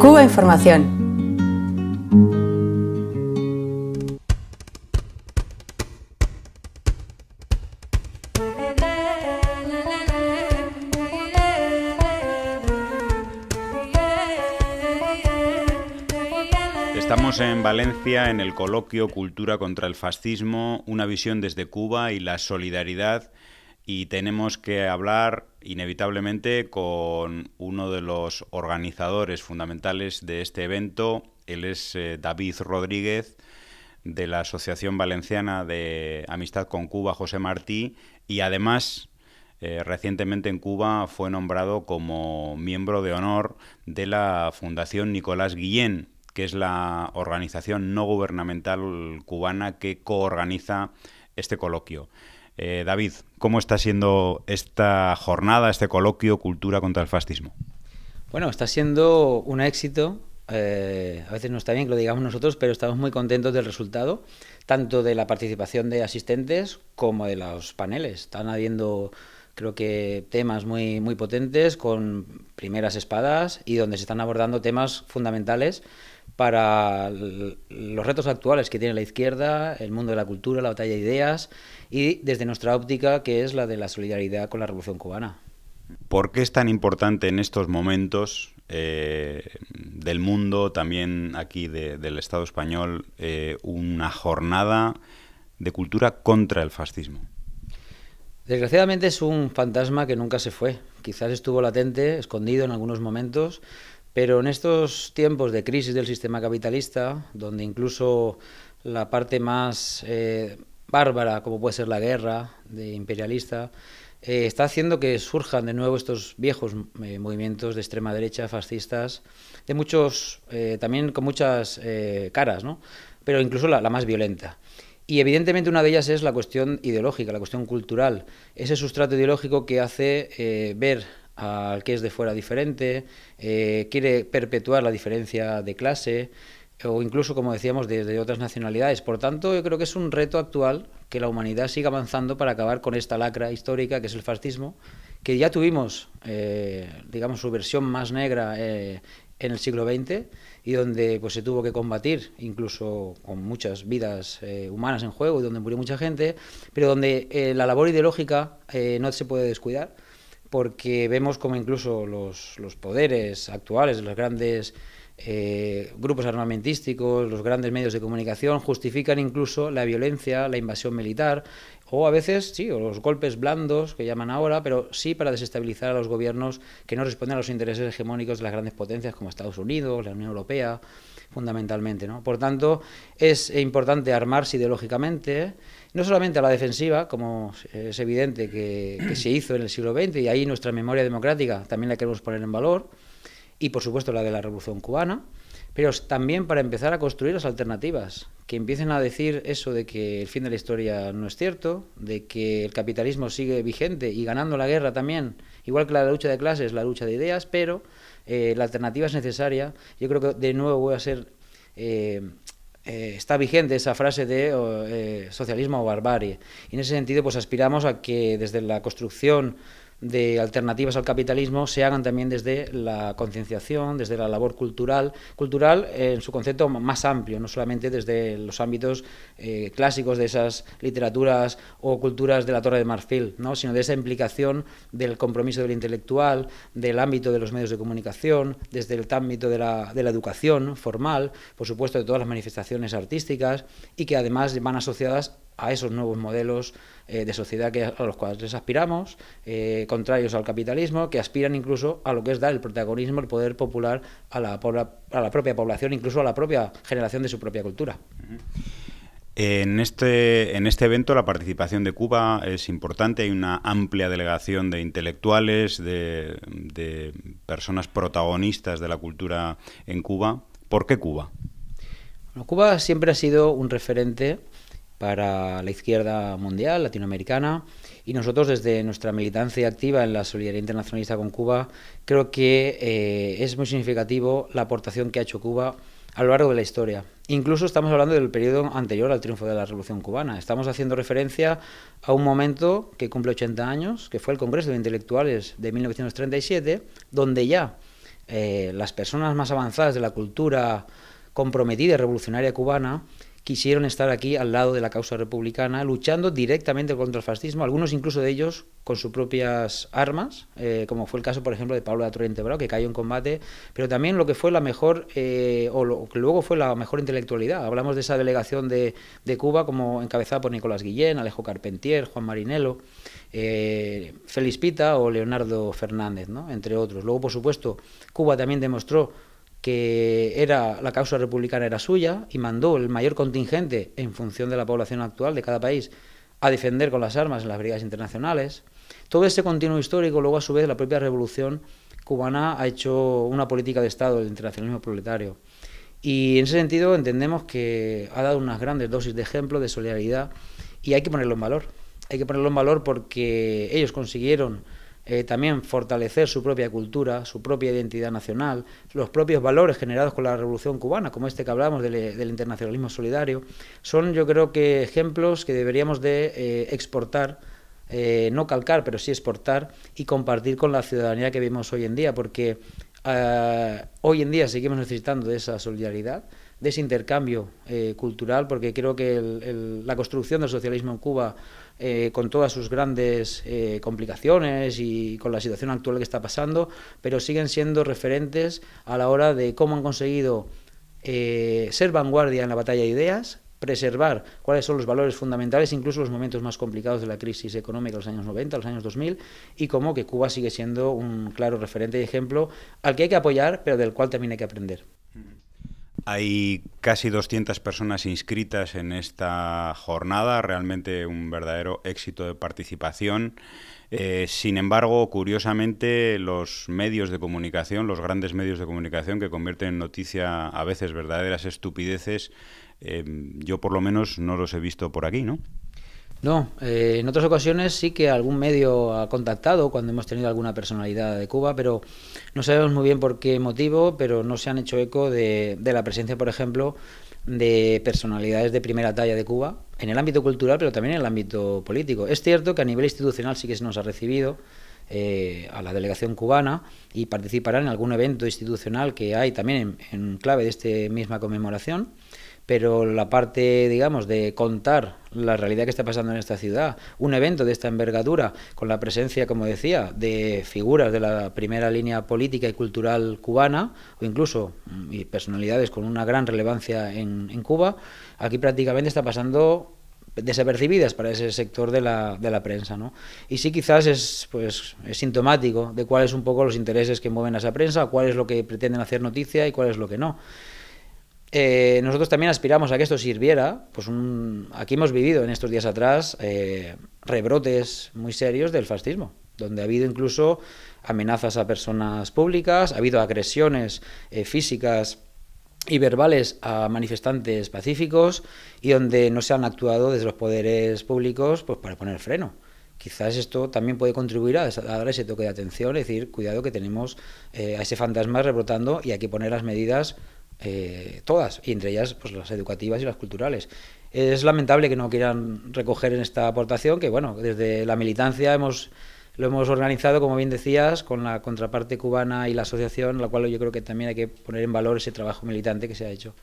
Cuba Información. Estamos en Valencia en el coloquio Cultura contra el Fascismo, una visión desde Cuba y la solidaridad y tenemos que hablar inevitablemente con uno de los organizadores fundamentales de este evento. Él es eh, David Rodríguez de la Asociación Valenciana de Amistad con Cuba, José Martí, y además eh, recientemente en Cuba fue nombrado como miembro de honor de la Fundación Nicolás Guillén, que es la organización no gubernamental cubana que coorganiza este coloquio. Eh, David, ¿cómo está siendo esta jornada, este coloquio Cultura contra el Fascismo? Bueno, está siendo un éxito. Eh, a veces no está bien que lo digamos nosotros, pero estamos muy contentos del resultado, tanto de la participación de asistentes como de los paneles. Están habiendo, creo que, temas muy, muy potentes con primeras espadas y donde se están abordando temas fundamentales para los retos actuales que tiene la izquierda, el mundo de la cultura, la batalla de ideas y desde nuestra óptica que es la de la solidaridad con la Revolución Cubana. ¿Por qué es tan importante en estos momentos eh, del mundo, también aquí del Estado español, eh, una jornada de cultura contra el fascismo? Desgraciadamente es un fantasma que nunca se fue. Quizás estuvo latente, escondido en algunos momentos, pero en estos tiempos de crisis del sistema capitalista, donde incluso la parte más eh, bárbara, como puede ser la guerra de imperialista, eh, está haciendo que surjan de nuevo estos viejos eh, movimientos de extrema derecha, fascistas, de muchos, también con muchas caras, ¿no? pero incluso la, más violenta. Y evidentemente una de ellas es la cuestión ideológica, la cuestión cultural, ese sustrato ideológico que hace ver al que es de fuera diferente, eh, quiere perpetuar la diferencia de clase o incluso, como decíamos, desde otras nacionalidades. Por tanto, yo creo que es un reto actual que la humanidad siga avanzando para acabar con esta lacra histórica que es el fascismo, que ya tuvimos, eh, digamos, su versión más negra eh, en el siglo XX y donde pues, se tuvo que combatir, incluso con muchas vidas humanas en juego y donde murió mucha gente, pero donde la labor ideológica no se puede descuidar porque vemos como incluso los, poderes actuales, los grandes eh, grupos armamentísticos, los grandes medios de comunicación justifican incluso la violencia, la invasión militar, o a veces, sí, o los golpes blandos que llaman ahora, pero sí para desestabilizar a los gobiernos que no responden a los intereses hegemónicos de las grandes potencias como Estados Unidos, la Unión Europea fundamentalmente. ¿no? Por tanto, es importante armarse ideológicamente, no solamente a la defensiva, como es evidente que, que se hizo en el siglo XX, y ahí nuestra memoria democrática también la queremos poner en valor, y por supuesto la de la Revolución Cubana, pero también para empezar a construir las alternativas, que empiecen a decir eso de que el fin de la historia no es cierto, de que el capitalismo sigue vigente y ganando la guerra también, igual que la lucha de clases, la lucha de ideas, pero eh, la alternativa es necesaria. Yo creo que de nuevo voy a ser... Eh, eh, está vigente esa frase de socialismo o barbarie. Y en ese sentido, pues aspiramos a que desde la construcción de alternativas al capitalismo se hagan también desde la concienciación, desde la labor cultural, cultural eh, en su concepto más amplio, no solamente desde los ámbitos eh, clásicos de esas literaturas o culturas de la Torre de Marfil, ¿no? sino de esa implicación del compromiso del intelectual, del ámbito de los medios de comunicación, desde el ámbito de la, de la educación formal, por supuesto de todas las manifestaciones artísticas y que además van asociadas a esos nuevos modelos eh, de sociedad que, a los cuales aspiramos, eh, contrarios al capitalismo, que aspiran incluso a lo que es dar el protagonismo, el poder popular a la, a la propia población, incluso a la propia generación de su propia cultura. En este, en este evento la participación de Cuba es importante, hay una amplia delegación de intelectuales, de, personas protagonistas de la cultura en Cuba. ¿Por qué Cuba? Cuba siempre ha sido un referente para la izquierda mundial, latinoamericana, y nosotros desde nuestra militancia activa en la solidaridad internacionalista con Cuba, creo que eh, es muy significativo la aportación que ha hecho Cuba a lo largo de la historia. Incluso estamos hablando del periodo anterior al triunfo de la Revolución Cubana. Estamos haciendo referencia a un momento que cumple 80 años, que fue el Congreso de Intelectuales de 1937, donde ya eh, las personas más avanzadas de la cultura comprometida y revolucionaria cubana quisieron estar aquí al lado de la causa republicana, luchando directamente contra el fascismo, algunos incluso de ellos con sus propias armas, eh, como fue el caso, por ejemplo, de Pablo de Torrente que cayó en combate, pero también lo que fue la mejor, eh, o lo que luego fue la mejor intelectualidad. Hablamos de esa delegación de, Cuba como encabezada por Nicolás Guillén, Alejo Carpentier, Juan Marinello, eh, Félix Pita o Leonardo Fernández, ¿no? entre otros. Luego, por supuesto, Cuba también demostró que era la causa republicana era suya y mandó el mayor contingente en función de la población actual de cada país a defender con las armas en las brigadas internacionales. Todo ese continuo histórico, luego a su vez la propia revolución cubana ha hecho una política de Estado, de internacionalismo proletario. Y en ese sentido entendemos que ha dado unas grandes dosis de ejemplo, de solidaridad, y hay que ponerlo en valor. Hay que ponerlo en valor porque ellos consiguieron eh, también fortalecer su propia cultura, su propia identidad nacional, los propios valores generados con la Revolución cubana, como este que hablamos eh, del, internacionalismo solidario, son yo creo que ejemplos que deberíamos de eh, exportar. no calcar, pero sí exportar y compartir con la ciudadanía que vemos hoy en día, porque ah, hoy en día seguimos necesitando de esa solidaridad, de ese intercambio cultural, porque creo que la construcción del socialismo en Cuba eh, con todas sus grandes eh, complicaciones y con la situación actual que está pasando, pero siguen siendo referentes a la hora de cómo han conseguido eh, ser vanguardia en la batalla de ideas, preservar cuáles son los valores fundamentales, incluso los momentos más complicados de la crisis económica de los años 90, los años 2000, y cómo que Cuba sigue siendo un claro referente y ejemplo al que hay que apoyar, pero del cual también hay que aprender. Hay casi 200 personas inscritas en esta jornada, realmente un verdadero éxito de participación. Eh, sin embargo, curiosamente, los medios de comunicación, los grandes medios de comunicación que convierten en noticia a veces verdaderas estupideces, eh, yo por lo menos no los he visto por aquí, ¿no? No, eh, en otras ocasiones sí que algún medio ha contactado cuando hemos tenido alguna personalidad de Cuba, pero no sabemos muy bien por qué motivo, pero no se han hecho eco de, la presencia, por ejemplo, de personalidades de primera talla de Cuba en el ámbito cultural, pero también en el ámbito político. Es cierto que a nivel institucional sí que se nos ha recibido eh, a la delegación cubana y participará en algún evento institucional que hay también en, en clave de esta misma conmemoración pero la parte, digamos, de contar la realidad que está pasando en esta ciudad, un evento de esta envergadura, con la presencia, como decía, de figuras de la primera línea política y cultural cubana, o incluso mm, personalidades con una gran relevancia en, Cuba, aquí prácticamente está pasando desapercibidas para ese sector de la, prensa. ¿no? Y sí quizás es, pues, es sintomático de cuáles un poco los intereses que mueven a esa prensa, cuál es lo que pretenden hacer noticia y cuál es lo que no. Eh, nosotros también aspiramos a que esto sirviera. Pues aquí hemos vivido en estos días atrás eh, rebrotes muy serios del fascismo, donde ha habido incluso amenazas a personas públicas, ha habido agresiones eh, físicas y verbales a manifestantes pacíficos y donde no se han actuado desde los poderes públicos pues, para poner freno. Quizás esto también puede contribuir a, a dar ese toque de atención, es decir, cuidado que tenemos a ese fantasma rebrotando y hay que poner las medidas eh, todas, y entre ellas pues, las educativas y las culturales. Es lamentable que no quieran recoger en esta aportación, que bueno, desde la militancia hemos lo hemos organizado, como bien decías, con la contraparte cubana y la asociación, la cual yo creo que también hay que poner en valor ese trabajo militante que se ha hecho.